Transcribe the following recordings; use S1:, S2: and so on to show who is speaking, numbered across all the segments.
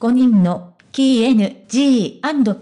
S1: 5人の KNG& ピ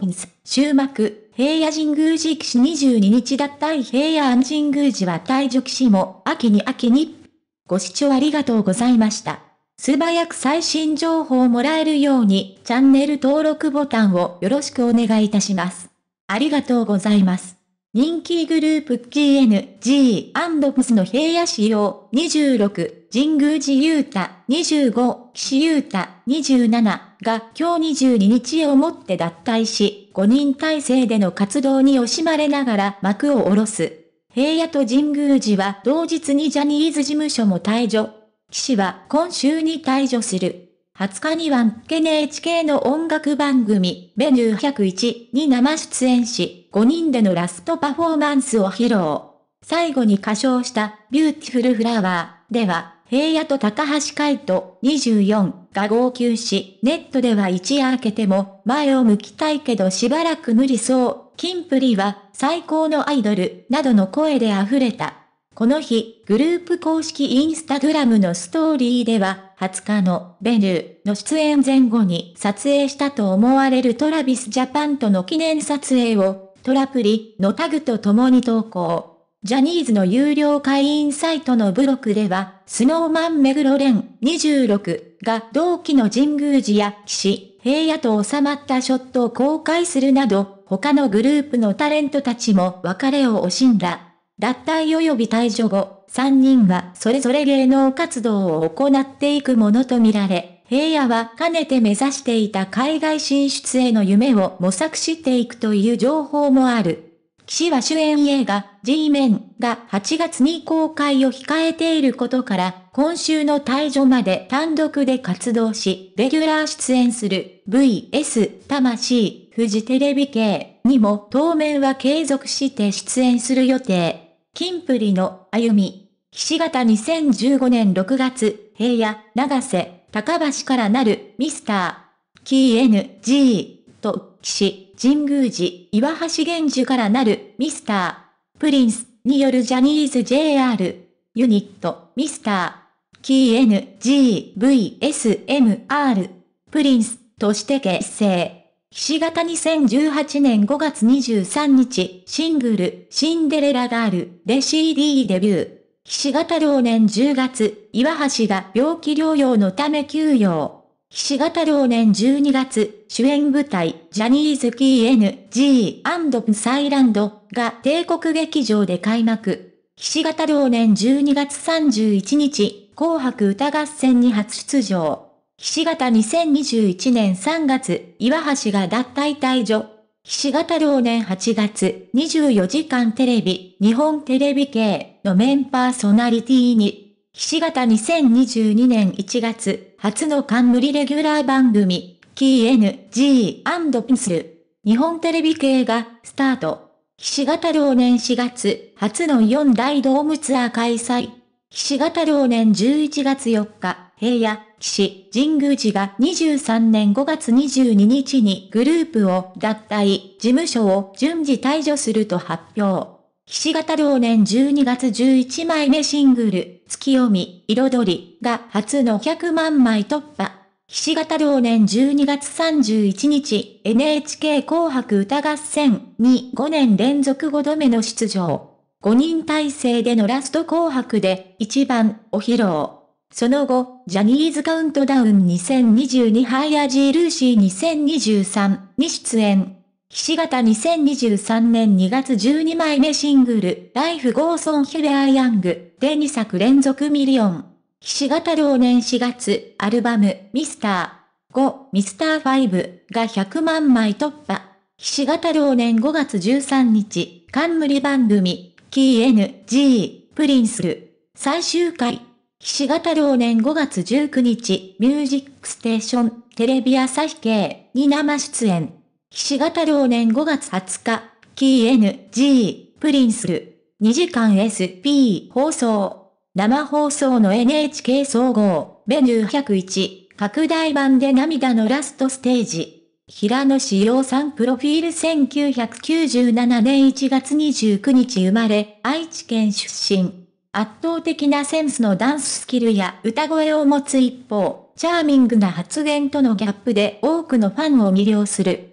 S1: ンス、終幕、平野神宮寺騎士22日脱退平安神宮寺は退場騎士も秋に秋に。ご視聴ありがとうございました。素早く最新情報をもらえるようにチャンネル登録ボタンをよろしくお願いいたします。ありがとうございます。人気グループ KNG& ピンスの平野仕様26。神宮寺勇太25、岸優太27が今日22日をもって脱退し、5人体制での活動に惜しまれながら幕を下ろす。平野と神宮寺は同日にジャニーズ事務所も退場。岸は今週に退場する。20日には NHK の音楽番組、メニュー101に生出演し、5人でのラストパフォーマンスを披露。最後に歌唱した、ビューティフルフラワーでは、平野と高橋海人24が号泣し、ネットでは一夜明けても、前を向きたいけどしばらく無理そう、キンプリは最高のアイドル、などの声で溢れた。この日、グループ公式インスタグラムのストーリーでは、20日のベルの出演前後に撮影したと思われるトラビスジャパンとの記念撮影を、トラプリのタグと共に投稿。ジャニーズの有料会員サイトのブログでは、スノーマン目黒ン26が同期の神宮寺や騎士、平野と収まったショットを公開するなど、他のグループのタレントたちも別れを惜しんだ。脱退及び退場後、3人はそれぞれ芸能活動を行っていくものとみられ、平野はかねて目指していた海外進出への夢を模索していくという情報もある。岸は主演映画、G メンが8月に公開を控えていることから、今週の退場まで単独で活動し、レギュラー出演する VS 魂フジテレビ系にも当面は継続して出演する予定。キンプリの歩み。岸型2015年6月、平野、長瀬、高橋からなるミスター KNG 岸、神宮寺、岩橋玄樹からなる、ミスター、プリンスによるジャニーズ JR、ユニット、ミスター、k NGVSMR、プリンスとして結成。岸型2018年5月23日、シングル、シンデレラガールで CD デビュー。岸型同年10月、岩橋が病気療養のため休養。岸形老年12月、主演舞台、ジャニーズ p n g サイランドが帝国劇場で開幕。岸形老年12月31日、紅白歌合戦に初出場。岸形2021年3月、岩橋が脱退退場。岸形老年8月、24時間テレビ、日本テレビ系のメンパーソナリティに岸型2022年1月、初の冠レギュラー番組、KNG&PINSL。日本テレビ系が、スタート。岸型同年4月、初の4大ドームツアー開催。岸型同年11月4日、平野、岸、神宮寺が23年5月22日にグループを脱退、事務所を順次退場すると発表。岸形同年12月11枚目シングル、月読み、彩りが初の100万枚突破。岸形同年12月31日、NHK 紅白歌合戦に5年連続5度目の出場。5人体制でのラスト紅白で1番を披露。その後、ジャニーズカウントダウン2022ハイアジールーシー2023に出演。岸形2023年2月12枚目シングル、ライフゴーソンヒ On Here I y o で2作連続ミリオン。岸形同年4月、アルバム、ミスター5、ミスター5が100万枚突破。岸形同年5月13日、冠番組、KNG、プリンスル、最終回。岸形同年5月19日、ミュージックステーション、テレビ朝日系に生出演。岸形同年5月20日、KNG、プリンスル、2時間 SP 放送。生放送の NHK 総合、メニュー101、拡大版で涙のラストステージ。平野志陽さんプロフィール1997年1月29日生まれ、愛知県出身。圧倒的なセンスのダンススキルや歌声を持つ一方、チャーミングな発言とのギャップで多くのファンを魅了する。